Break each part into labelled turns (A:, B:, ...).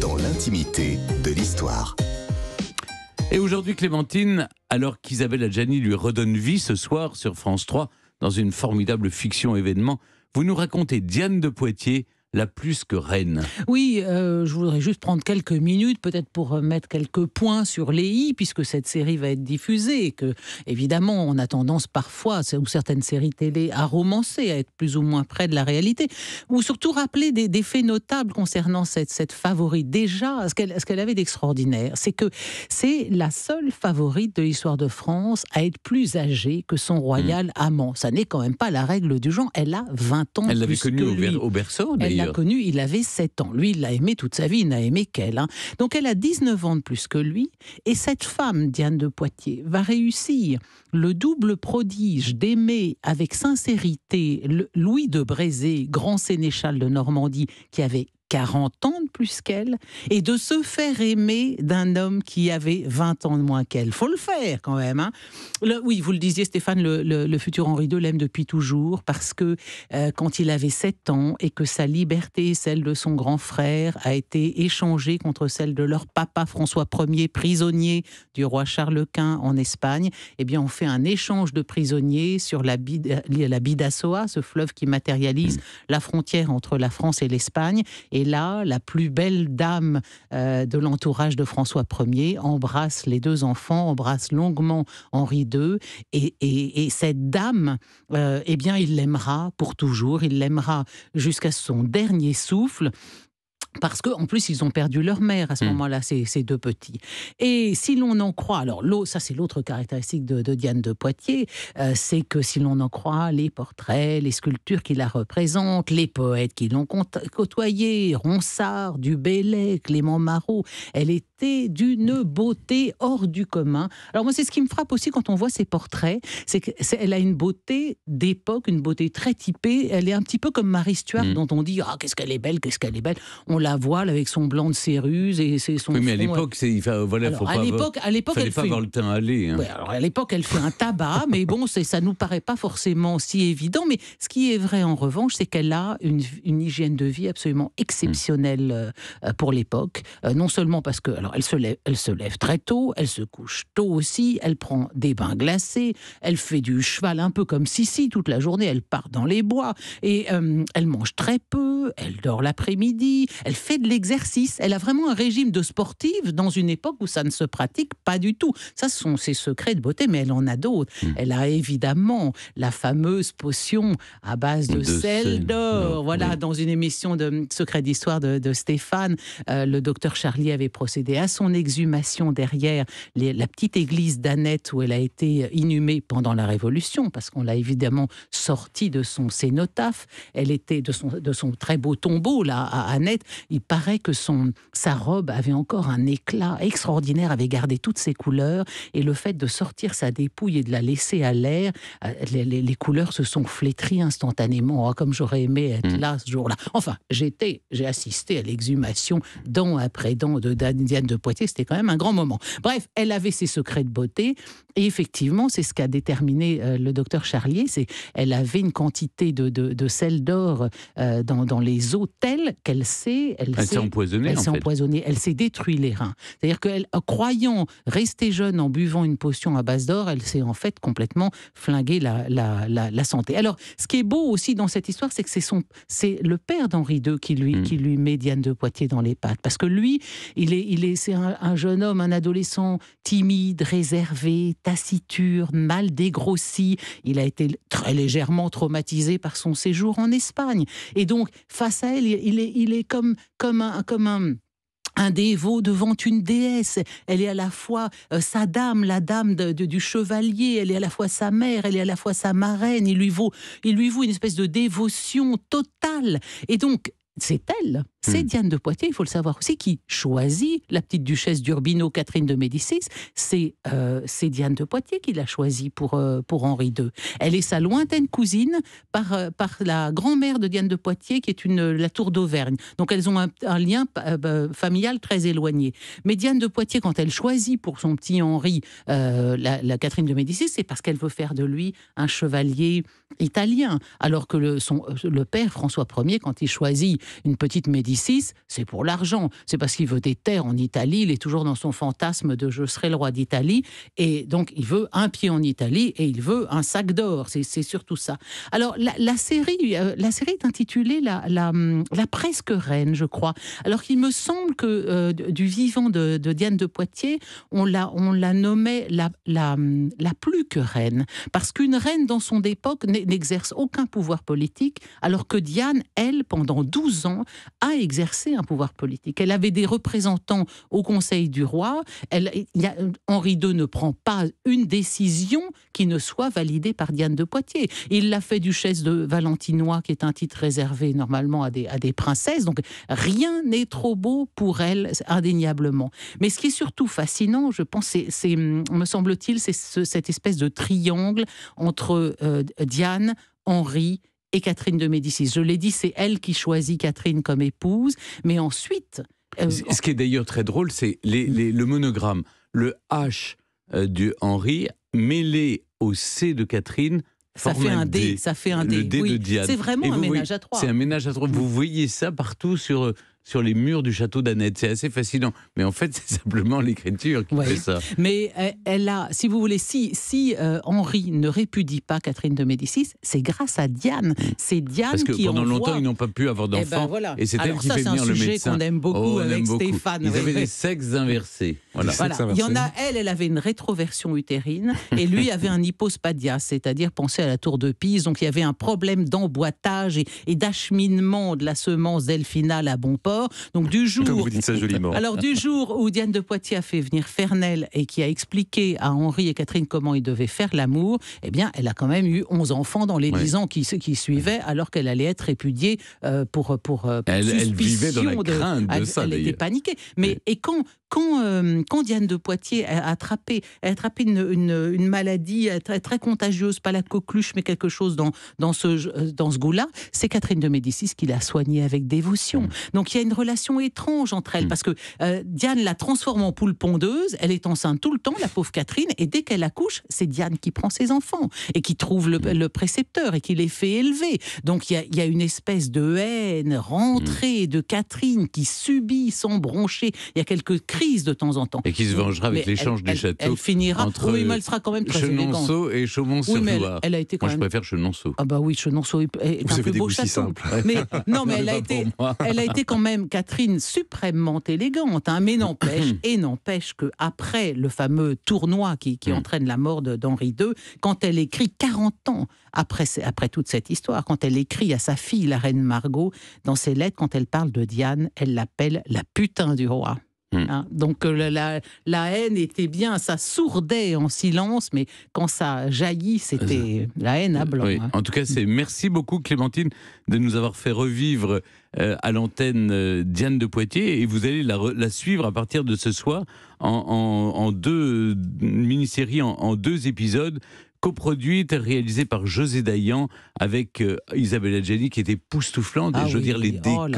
A: Dans l'intimité de l'histoire. Et aujourd'hui, Clémentine, alors qu'Isabelle Adjani lui redonne vie ce soir sur France 3, dans une formidable fiction événement, vous nous racontez Diane de Poitiers, la plus que reine.
B: Oui, euh, je voudrais juste prendre quelques minutes, peut-être pour euh, mettre quelques points sur les i, puisque cette série va être diffusée et que, évidemment, on a tendance parfois, ou certaines séries télé, à romancer, à être plus ou moins près de la réalité, ou surtout rappeler des, faits notables concernant cette, favorite. Déjà, ce qu'elle avait d'extraordinaire, c'est que c'est la seule favorite de l'histoire de France à être plus âgée que son royal hmm. amant. Ça n'est quand même pas la règle du genre. Elle a 20 ans. Elle l'avait connue au,
A: berceau, d'ailleurs
B: connu, il avait 7 ans. Lui, il l'a aimé toute sa vie, il n'a aimé qu'elle. Hein. Donc elle a 19 ans de plus que lui. Et cette femme, Diane de Poitiers, va réussir le double prodige d'aimer avec sincérité Louis de Brézé, grand sénéchal de Normandie, qui avait 40 ans de plus qu'elle, et de se faire aimer d'un homme qui avait 20 ans de moins qu'elle. Faut le faire quand même. Hein. oui, vous le disiez Stéphane, le, futur Henri II l'aime depuis toujours, parce que euh, quand il avait 7 ans et que sa liberté celle de son grand frère a été échangée contre celle de leur papa François Ier, prisonnier du roi Charles Quint en Espagne, eh bien on fait un échange de prisonniers sur la, euh, la Bidassoa, ce fleuve qui matérialise la frontière entre la France et l'Espagne. Et là, la plus belle dame euh, de l'entourage de François Ier embrasse les deux enfants, embrasse longuement Henri II. Et, cette dame, euh, eh bien, il l'aimera pour toujours. Il l'aimera jusqu'à son dernier souffle. Parce que en plus, ils ont perdu leur mère à ce hmm. moment-là, ces, ces, deux petits. Et si l'on en croit, alors l'eau, ça c'est l'autre caractéristique de, Diane de Poitiers, euh, c'est que si l'on en croit les portraits, les sculptures qui la représentent, les poètes qui l'ont côtoyée, Ronsard, Dubélé, Clément Marot, elle était d'une beauté hors du commun. Alors moi, c'est ce qui me frappe aussi quand on voit ses portraits, c'est qu'elle a une beauté d'époque, une beauté très typée. Elle est un petit peu comme Marie Stuart, hmm. dont on dit ah qu'est-ce qu'elle est belle, qu'est-ce qu'elle est belle la voile avec son blanc de céruse et c'est son. Oui, mais à euh. l'époque,
A: c'est euh, voilà, faut à l'époque, à l'époque, elle fait... Hein.
B: à l'époque, elle fait un tabac, mais bon, c'est ça nous paraît pas forcément si évident. Mais ce qui est vrai en revanche, c'est qu'elle a une, une, hygiène de vie absolument exceptionnelle euh, pour l'époque. non seulement parce que, alors, elle se lève, elle se lève très tôt, elle se couche tôt aussi, elle prend des bains glacés, elle fait du cheval un peu comme Sissi toute la journée, elle part dans les bois et elle mange très peu, elle dort l'après-midi, elle fait de l'exercice. Elle a vraiment un régime de sportive dans une époque où ça ne se pratique pas du tout. Ça, ce sont ses secrets de beauté, mais elle en a d'autres. Hmm. Elle a évidemment la fameuse potion à base de, sel d'or. Ah, voilà, dans une émission de Secrets d'histoire de, Stéphane, euh, le docteur Charlier avait procédé à son exhumation derrière la petite église d'Annette où elle a été inhumée pendant la Révolution, parce qu'on l'a évidemment sortie de son cénotaphe. Elle était de son, de son très beau tombeau là à Annette il paraît que son, sa robe avait encore un éclat extraordinaire, avait gardé toutes ses couleurs, et le fait de sortir sa dépouille et de la laisser à l'air, euh, les, couleurs se sont flétries instantanément, hein, comme j'aurais aimé être mm. là ce jour-là. Enfin, j'étais, j'ai assisté à l'exhumation dent après dent de Diane de Poitiers, c'était quand même un grand moment. Bref, elle avait ses secrets de beauté, et effectivement, c'est ce qu'a déterminé euh, le docteur Charlier, c'est elle avait une quantité de, de, sel d'or euh, dans, dans les telles qu'elle sait elle, s'est empoisonnée. Elle s'est empoisonnée, elle s'est détruit les reins. C'est-à-dire qu'elle, croyant rester jeune en buvant une potion à base d'or, elle s'est en fait complètement flinguée la, la, la, santé. Alors, ce qui est beau aussi dans cette histoire, c'est que c'est, son, c'est le père d'Henri II qui lui, mm. qui lui met Diane de Poitiers dans les pattes. Parce que lui, il est, il est, c'est un, jeune homme, un adolescent timide, réservé, taciturne, mal dégrossi. Il a été très légèrement traumatisé par son séjour en Espagne. Et donc, face à elle, il est, il est comme comme un, comme un dévot devant une déesse. Elle est à la fois euh, sa dame, la dame du chevalier, elle est à la fois sa mère, elle est à la fois sa marraine. Il lui vaut, il lui vaut une espèce de dévotion totale. Et donc, c'est elle c'est hmm. Diane de Poitiers, il faut le savoir aussi, qui choisit la petite duchesse d'Urbino, Catherine de Médicis. C'est euh, Diane de Poitiers qui l'a choisie pour, euh, pour Henri II. Elle est sa lointaine cousine par, euh, par la grand-mère de Diane de Poitiers, qui est une, la tour d'Auvergne. Donc elles ont un, lien bah, familial très éloigné. Mais Diane de Poitiers, quand elle choisit pour son petit Henri la, Catherine de Médicis, c'est parce qu'elle veut faire de lui un chevalier italien. Alors que son, le père François Ier, quand il choisit une petite Médicis, c'est pour l'argent. C'est parce qu'il veut des terres en Italie. Il est toujours dans son fantasme de je serai le roi d'Italie. Et donc, il veut un pied en Italie et il veut un sac d'or. C'est surtout ça. Alors, la, série, euh, la série est intitulée la, la, hum, Presque Reine, je crois. Alors qu'il me semble que euh, du vivant de, Diane de Poitiers, on la, on la nommait la, la, hum, plus que reine. Parce qu'une reine, dans son époque, n'exerce aucun pouvoir politique, alors que Diane, elle, pendant 12 ans, a exercer un pouvoir politique. Elle avait des représentants au Conseil du roi. Elle, a, Henri II ne prend pas une décision qui ne soit validée par Diane de Poitiers. Il l'a fait duchesse de Valentinois, qui est un titre réservé normalement à des, princesses. Donc rien n'est trop beau pour elle, indéniablement. Mais ce qui est surtout fascinant, je pense, c'est, me semble-t-il, c'est cette espèce de triangle entre euh, Diane, Henri et Catherine de Médicis. Je l'ai dit, c'est elle qui choisit Catherine comme épouse, mais ensuite...
A: Euh, ce qui est d'ailleurs très drôle, c'est mm. le monogramme, le H euh, du Henri mêlé au C de Catherine ça fait un D, ça fait un D. D C'est vraiment un ménage à trois. C'est un ménage à trois. Vous voyez ça partout sur euh, sur les murs du château d'Annette. C'est assez fascinant. Mais en fait, c'est simplement l'écriture qui fait ça.
B: Mais euh, elle a, si vous voulez, si, si euh, Henri ne répudie pas Catherine de Médicis, c'est grâce à Diane. Hmm. C'est Diane Parce que qui pendant longtemps, ils n'ont pas
A: pu avoir eh ben, d'enfants. Et, elle qui ça, fait le médecin. C'est un sujet qu'on aime beaucoup oh, avec Stéphane. Ils avaient des sexes inversés. Il y en a,
B: elle, elle avait une rétroversion utérine et lui avait un hypospadias, c'est-à-dire penser à la tour de Pise. Donc il y avait un problème d'emboîtage et, d'acheminement de la semence delphinale à bon port donc du jour. Alors du jour où Diane de Poitiers a fait venir Fernel et qui a expliqué à Henri et Catherine comment ils devaient faire l'amour, eh bien, elle a quand même eu 11 enfants dans les 10 ans qui, qui suivaient, alors qu'elle allait être répudiée euh, pour, pour, euh, elle, vivait dans la crainte elle, Elle était paniquée. Mais et quand euh, quand, Diane de Poitiers a attrapé, a attrapé une, maladie très, très, contagieuse, pas la coqueluche, mais quelque chose dans, dans ce, dans ce goût-là, c'est Catherine de Médicis qui l'a soignée avec dévotion. Mm. Donc il y a une relation étrange entre elles, hmm. parce que euh, Diane la transforme en poule pondeuse, elle est enceinte tout le temps, la pauvre Catherine, et dès qu'elle accouche, c'est Diane qui prend ses enfants, et qui trouve le, précepteur, et qui les fait élever. Donc il y a, y a, une espèce de haine rentrée hmm. de Catherine qui subit sans broncher. Il y a quelques crises de temps en temps. Et qui se vengera avec l'échange du château. Elle finira, entre oui, mais elle sera quand même très Chenonceau et chaumont sur elle, a été quand moi, je préfère Chenonceau. Ah bah oui, Chenonceau est, un plus beau château. Mais non, mais elle a été, elle a été quand même Catherine suprêmement élégante, hein. mais n'empêche, et n'empêche que après le fameux tournoi qui, hmm. entraîne la mort d'Henri II, quand elle écrit 40 ans après toute cette histoire, quand elle écrit à sa fille, la reine Margot, dans ses lettres, quand elle parle de Diane, elle l'appelle la putain du roi. Mm. Hein. Donc euh, la, la, haine était bien, ça sourdait en silence, mais quand ça jaillit, c'était la haine à blanc. Hein.
A: En tout cas, c'est mm. merci beaucoup Clémentine de nous avoir fait revivre euh, à l'antenne euh, Diane de Poitiers et vous allez la, suivre à partir de ce soir en, deux mini-séries, en, deux épisodes coproduite, réalisée par José Dayan avec Isabelle Adjani qui était poustouflante. Ah je veux dire, les décors,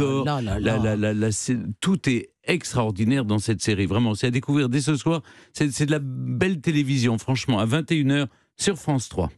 A: tout est extraordinaire dans cette série. Vraiment, c'est à découvrir dès ce soir. C'est de la belle télévision, franchement, à 21h sur France 3.